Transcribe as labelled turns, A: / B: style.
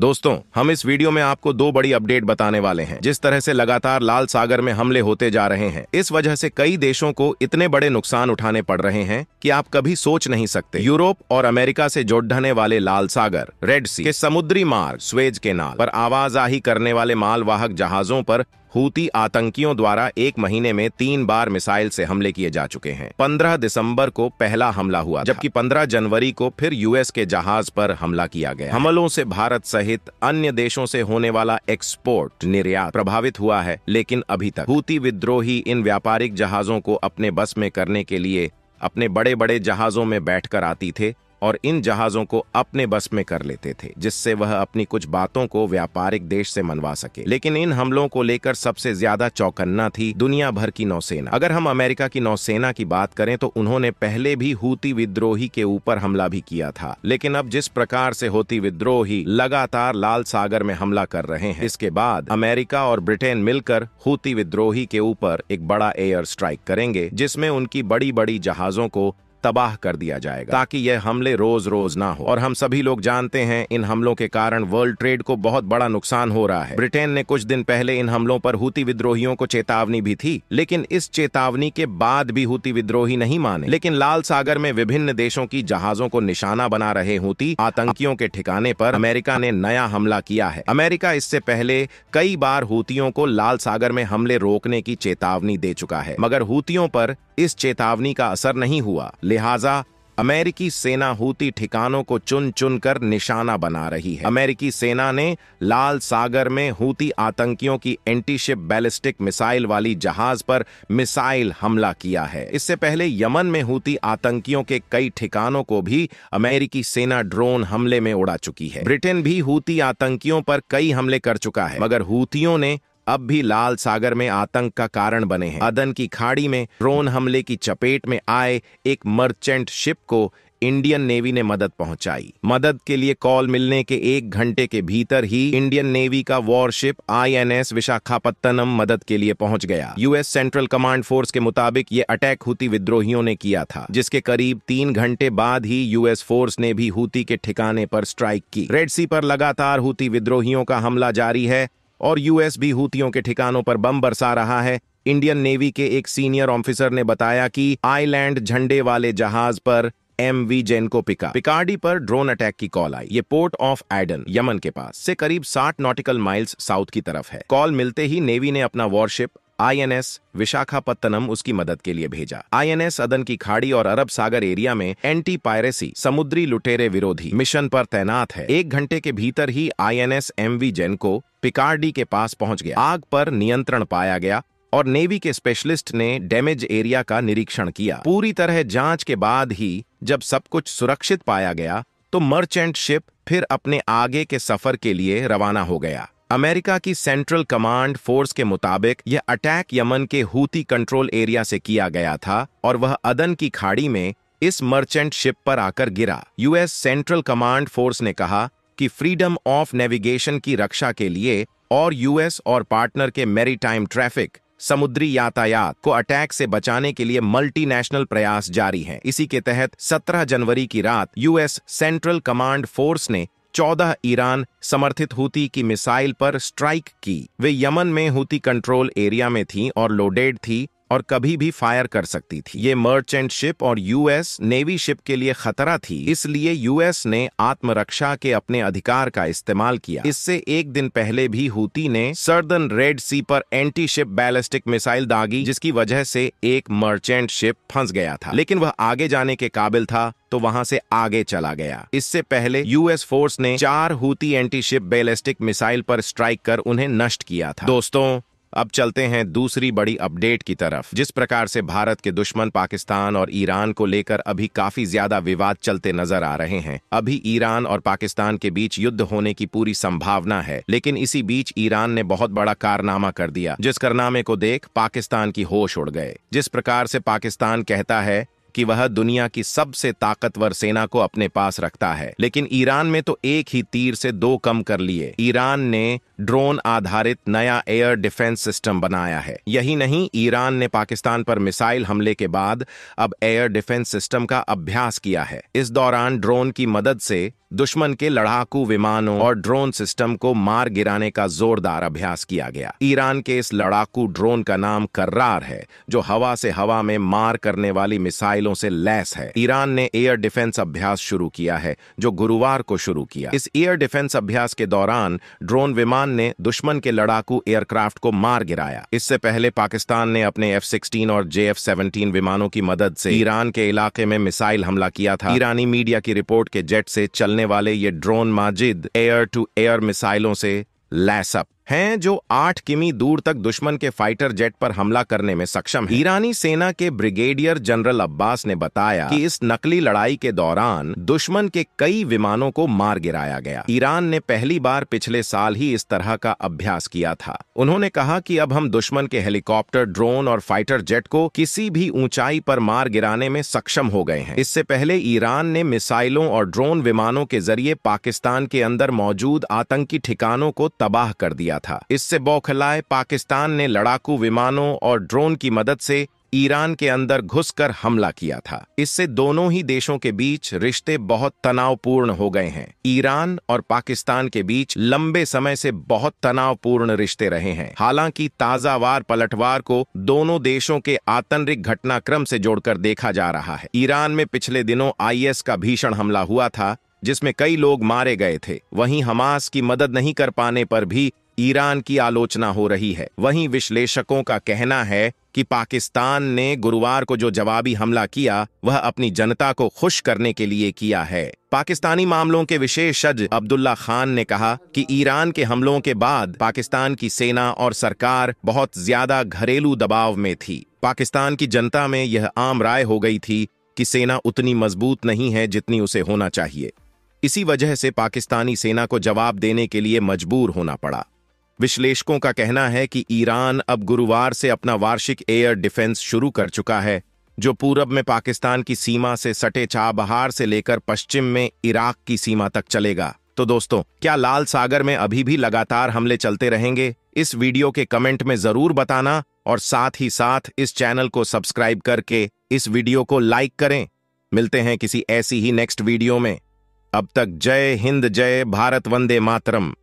A: दोस्तों हम इस वीडियो में आपको दो बड़ी अपडेट बताने वाले हैं जिस तरह से लगातार लाल सागर में हमले होते जा रहे हैं इस वजह से कई देशों को इतने बड़े नुकसान उठाने पड़ रहे हैं कि आप कभी सोच नहीं सकते यूरोप और अमेरिका से जोड़ने वाले लाल सागर रेड सी के समुद्री मार्ग स्वेज के नाल पर आवाजाही करने वाले मालवाहक जहाजों पर हूती आतंकियों द्वारा एक महीने में तीन बार मिसाइल से हमले किए जा चुके हैं 15 दिसंबर को पहला हमला हुआ जबकि 15 जनवरी को फिर यूएस के जहाज पर हमला किया गया हमलों से भारत सहित अन्य देशों से होने वाला एक्सपोर्ट निर्यात प्रभावित हुआ है लेकिन अभी तक हूती विद्रोही इन व्यापारिक जहाजों को अपने बस में करने के लिए अपने बड़े बड़े जहाजों में बैठकर आती थे और इन जहाज़ों को अपने बस में कर लेते थे जिससे वह अपनी कुछ बातों को व्यापारिक देश से मनवा सके लेकिन इन हमलों को लेकर सबसे ज्यादा चौकन्ना थी दुनिया भर की नौसेना अगर हम अमेरिका की नौसेना की बात करें तो उन्होंने पहले भी हूती विद्रोही के ऊपर हमला भी किया था लेकिन अब जिस प्रकार से होती विद्रोही लगातार लाल सागर में हमला कर रहे हैं इसके बाद अमेरिका और ब्रिटेन मिलकर हूती विद्रोही के ऊपर एक बड़ा एयर स्ट्राइक करेंगे जिसमें उनकी बड़ी बड़ी जहाजों को तबाह कर दिया जाएगा ताकि यह हमले रोज रोज ना हो और हम सभी लोग जानते हैं इन हमलों के कारण वर्ल्ड ट्रेड को बहुत बड़ा नुकसान हो रहा है ब्रिटेन ने कुछ दिन पहले इन हमलों पर हुती विद्रोहियों को चेतावनी भी थी लेकिन इस चेतावनी के बाद भी हुती विद्रोही नहीं माने लेकिन लाल सागर में विभिन्न देशों की जहाजों को निशाना बना रहे हुती आतंकियों के ठिकाने पर अमेरिका ने नया हमला किया है अमेरिका इससे पहले कई बार हुतियों को लाल सागर में हमले रोकने की चेतावनी दे चुका है मगर हुतियों पर इस चेतावनी का असर नहीं हुआ लिहाजा अमेरिकी सेना हूती ठिकानों को चुन चुन कर निशाना बना रही है अमेरिकी सेना ने लाल सागर में हूती आतंकियों की एंटीशिप बैलिस्टिक मिसाइल वाली जहाज पर मिसाइल हमला किया है इससे पहले यमन में हूती आतंकियों के कई ठिकानों को भी अमेरिकी सेना ड्रोन हमले में उड़ा चुकी है ब्रिटेन भी हूती आतंकियों पर कई हमले कर चुका है मगर हूतियों ने अब भी लाल सागर में आतंक का कारण बने हैं अदन की खाड़ी में ड्रोन हमले की चपेट में आए एक मर्चेंट शिप को इंडियन नेवी ने मदद पहुंचाई मदद के लिए कॉल मिलने के एक घंटे के भीतर ही इंडियन नेवी का वॉरशिप आईएनएस विशाखापत्तनम मदद के लिए पहुंच गया यूएस सेंट्रल कमांड फोर्स के मुताबिक ये अटैक हुती विद्रोहियों ने किया था जिसके करीब तीन घंटे बाद ही यूएस फोर्स ने भी हुती के ठिकाने पर स्ट्राइक की रेड सी पर लगातार हुती विद्रोहियों का हमला जारी है और यूएस भी हूतियों के ठिकानों पर बम बरसा रहा है इंडियन नेवी के एक सीनियर ऑफिसर ने बताया कि आईलैंड झंडे वाले जहाज पर एम वी जैन को पिका पिकार्डी पर ड्रोन अटैक की कॉल आई ये पोर्ट ऑफ एडन यमन के पास से करीब 60 नॉटिकल माइल्स साउथ की तरफ है कॉल मिलते ही नेवी ने अपना वॉरशिप आईएनएस विशाखापत्तनम उसकी मदद के लिए भेजा आईएनएस अदन की खाड़ी और अरब सागर एरिया में एंटी पायरेसी समुद्री लुटेरे विरोधी मिशन पर तैनात है एक घंटे के भीतर ही आईएनएस एमवी को पिकार्डी के पास पहुंच गया आग पर नियंत्रण पाया गया और नेवी के स्पेशलिस्ट ने डैमेज एरिया का निरीक्षण किया पूरी तरह जांच के बाद ही जब सब कुछ सुरक्षित पाया गया तो मर्चेंट शिप फिर अपने आगे के सफर के लिए रवाना हो गया अमेरिका की सेंट्रल कमांड फोर्स के मुताबिक यह अटैक यमन के हूती कंट्रोल एरिया से किया गया था और वह अदन की खाड़ी में इस मर्चेंट शिप पर आकर गिरा यूएस सेंट्रल कमांड फोर्स ने कहा कि फ्रीडम ऑफ नेविगेशन की रक्षा के लिए और यूएस और पार्टनर के मैरीटाइम ट्रैफिक समुद्री यातायात को अटैक से बचाने के लिए मल्टीनेशनल प्रयास जारी हैं। इसी के तहत 17 जनवरी की रात यूएस सेंट्रल कमांड फोर्स ने चौदह ईरान समर्थित हूती की मिसाइल पर स्ट्राइक की वे यमन में हूती कंट्रोल एरिया में थी और लोडेड थी और कभी भी फायर कर सकती थी ये मर्चेंट शिप और यूएस नेवी शिप के लिए खतरा थी इसलिए यूएस ने आत्मरक्षा के अपने अधिकार का इस्तेमाल किया इससे एक दिन पहले भी हुती ने सर्दन रेड सी पर एंटी शिप बैलिस्टिक मिसाइल दागी जिसकी वजह से एक मर्चेंट शिप फंस गया था लेकिन वह आगे जाने के काबिल था तो वहां से आगे चला गया इससे पहले यूएस फोर्स ने चार Houthi anti ship ballistic missile पर स्ट्राइक कर उन्हें नष्ट किया था दोस्तों अब चलते हैं दूसरी बड़ी अपडेट की तरफ जिस प्रकार से भारत के दुश्मन पाकिस्तान और ईरान को लेकर अभी काफी ज्यादा विवाद चलते नजर आ रहे हैं अभी ईरान और पाकिस्तान के बीच युद्ध होने की पूरी संभावना है लेकिन इसी बीच ईरान ने बहुत बड़ा कारनामा कर दिया जिस कारनामे को देख पाकिस्तान की होश उड़ गए जिस प्रकार से पाकिस्तान कहता है कि वह दुनिया की सबसे ताकतवर सेना को अपने पास रखता है लेकिन ईरान में तो एक ही तीर से दो कम कर लिए ईरान ने ड्रोन आधारित नया एयर डिफेंस सिस्टम बनाया है यही नहीं ईरान ने पाकिस्तान पर मिसाइल हमले के बाद अब एयर डिफेंस सिस्टम का अभ्यास किया है इस दौरान ड्रोन की मदद से दुश्मन के लड़ाकू विमानों और ड्रोन सिस्टम को मार गिराने का जोरदार अभ्यास किया गया ईरान के इस लड़ाकू ड्रोन का नाम कर्रार है जो हवा से हवा में मार करने वाली मिसाइलों से लैस है ईरान ने एयर डिफेंस अभ्यास शुरू किया है जो गुरुवार को शुरू किया इस एयर डिफेंस अभ्यास के दौरान ड्रोन विमान ने दुश्मन के लड़ाकू एयरक्राफ्ट को मार गिराया इससे पहले पाकिस्तान ने अपने एफ सिक्सटीन और जे एफ सेवनटीन विमानों की मदद से ईरान के इलाके में मिसाइल हमला किया था ईरानी मीडिया की रिपोर्ट के जेट से चलने चलने वाले ये drone Majid air to air मिसाइलों से लैसअप हैं जो आठ किमी दूर तक दुश्मन के फाइटर जेट पर हमला करने में सक्षम है ईरानी सेना के ब्रिगेडियर जनरल अब्बास ने बताया कि इस नकली लड़ाई के दौरान दुश्मन के कई विमानों को मार गिराया गया ईरान ने पहली बार पिछले साल ही इस तरह का अभ्यास किया था उन्होंने कहा कि अब हम दुश्मन के हेलीकॉप्टर ड्रोन और फाइटर जेट को किसी भी ऊंचाई पर मार गिराने में सक्षम हो गए हैं इससे पहले ईरान ने मिसाइलों और ड्रोन विमानों के जरिए पाकिस्तान के अंदर मौजूद आतंकी ठिकानों को तबाह कर दिया किया था इससे बौखलाए पाकिस्तान ने लड़ाकू विमानों और ड्रोन की मदद से ईरान के अंदर घुसकर हमला किया था इससे दोनों ही देशों के बीच रिश्ते बहुत तनावपूर्ण हो गए हैं ईरान और पाकिस्तान के बीच लंबे समय से बहुत तनावपूर्ण रिश्ते रहे हैं हालांकि ताजावार पलटवार को दोनों देशों के आतंरिक घटनाक्रम से जोड़कर देखा जा रहा है ईरान में पिछले दिनों आई का भीषण हमला हुआ था जिसमें कई लोग मारे गए थे वहीं हमास की मदद नहीं कर पाने पर भी ईरान की आलोचना हो रही है वहीं विश्लेषकों का कहना है कि पाकिस्तान ने गुरुवार को जो जवाबी हमला किया वह अपनी जनता को खुश करने के लिए किया है पाकिस्तानी मामलों के विशेषज्ञ अब्दुल्ला खान ने कहा कि ईरान के हमलों के बाद पाकिस्तान की सेना और सरकार बहुत ज्यादा घरेलू दबाव में थी पाकिस्तान की जनता में यह आम राय हो गई थी कि सेना उतनी मजबूत नहीं है जितनी उसे होना चाहिए इसी वजह से पाकिस्तानी सेना को जवाब देने के लिए मजबूर होना पड़ा विश्लेषकों का कहना है कि ईरान अब गुरुवार से अपना वार्षिक एयर डिफेंस शुरू कर चुका है जो पूरब में पाकिस्तान की सीमा से सटे चाबहार से लेकर पश्चिम में इराक की सीमा तक चलेगा तो दोस्तों क्या लाल सागर में अभी भी लगातार हमले चलते रहेंगे इस वीडियो के कमेंट में जरूर बताना और साथ ही साथ इस चैनल को सब्सक्राइब करके इस वीडियो को लाइक करें मिलते हैं किसी ऐसी ही नेक्स्ट वीडियो में अब तक जय हिंद जय भारत वंदे मातरम